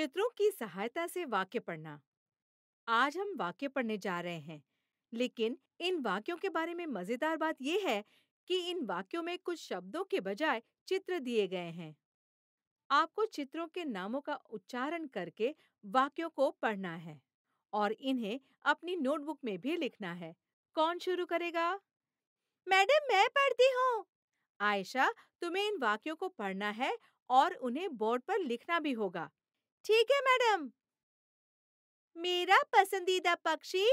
चित्रों की सहायता से वाक्य पढ़ना आज हम वाक्य पढ़ने जा रहे हैं लेकिन इन वाक्यों के बारे में मजेदार बात यह है कि इन वाक्यों में कुछ शब्दों के बजाय चित्र दिए गए हैं आपको चित्रों के नामों का उच्चारण करके वाक्यों को पढ़ना है और इन्हें अपनी नोटबुक में भी लिखना है कौन शुरू करेगा मैडम मैं पढ़ती हूँ आयशा तुम्हें इन वाक्यों को पढ़ना है और उन्हें बोर्ड पर लिखना भी होगा ठीक है मैडम मेरा पसंदीदा पक्षी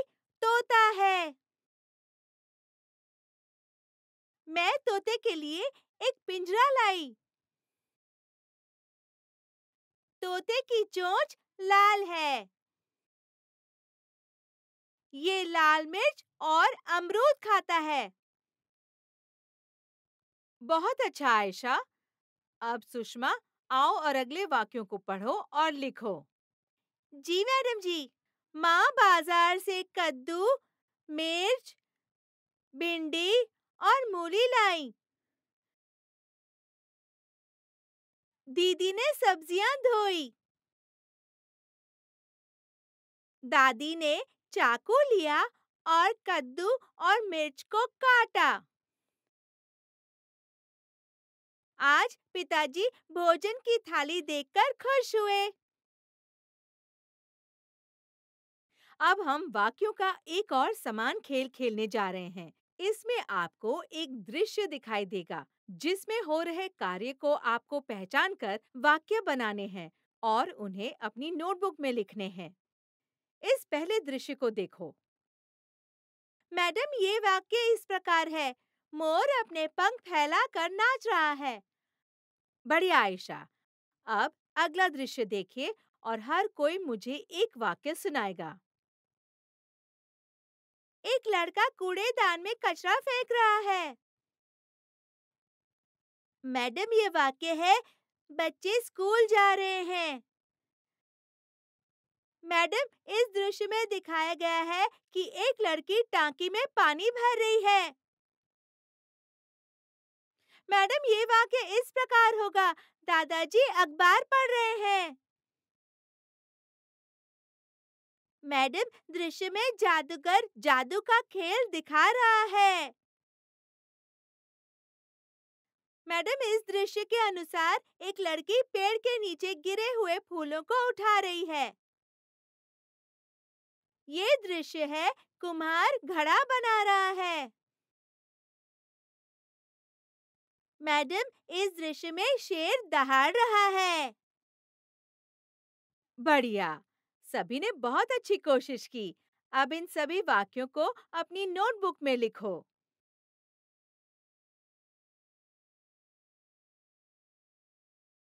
तोता है मैं तोते के लिए एक पिंजरा लाई तोते की चोंच लाल है ये लाल मिर्च और अमरूद खाता है बहुत अच्छा आयशा अब सुषमा आओ और अगले वाक्यों को पढ़ो और लिखो जी मैडम जी माँ बाजार से कद्दू मिर्च भिंडी और मूली लाई दीदी ने सब्जियां धोई दादी ने चाकू लिया और कद्दू और मिर्च को काटा आज पिताजी भोजन की थाली देखकर खुश हुए अब हम वाक्यों का एक और समान खेल खेलने जा रहे हैं इसमें आपको एक दृश्य दिखाई देगा जिसमें हो रहे कार्य को आपको पहचान कर वाक्य बनाने हैं और उन्हें अपनी नोटबुक में लिखने हैं इस पहले दृश्य को देखो मैडम ये वाक्य इस प्रकार है मोर अपने पंख फैलाकर नाच रहा है बढ़िया आयशा अब अगला दृश्य देखिए और हर कोई मुझे एक वाक्य सुनाएगा एक लड़का कूड़ेदान में कचरा फेंक रहा है मैडम ये वाक्य है बच्चे स्कूल जा रहे हैं मैडम इस दृश्य में दिखाया गया है कि एक लड़की टांकी में पानी भर रही है मैडम ये वाक्य इस प्रकार होगा दादाजी अखबार पढ़ रहे हैं मैडम दृश्य में जादूगर जादू का खेल दिखा रहा है मैडम इस दृश्य के अनुसार एक लड़की पेड़ के नीचे गिरे हुए फूलों को उठा रही है ये दृश्य है कुम्हार घड़ा बना रहा है मैडम इस दृश्य में शेर दहाड़ रहा है बढ़िया सभी ने बहुत अच्छी कोशिश की अब इन सभी वाक्यों को अपनी नोटबुक में लिखो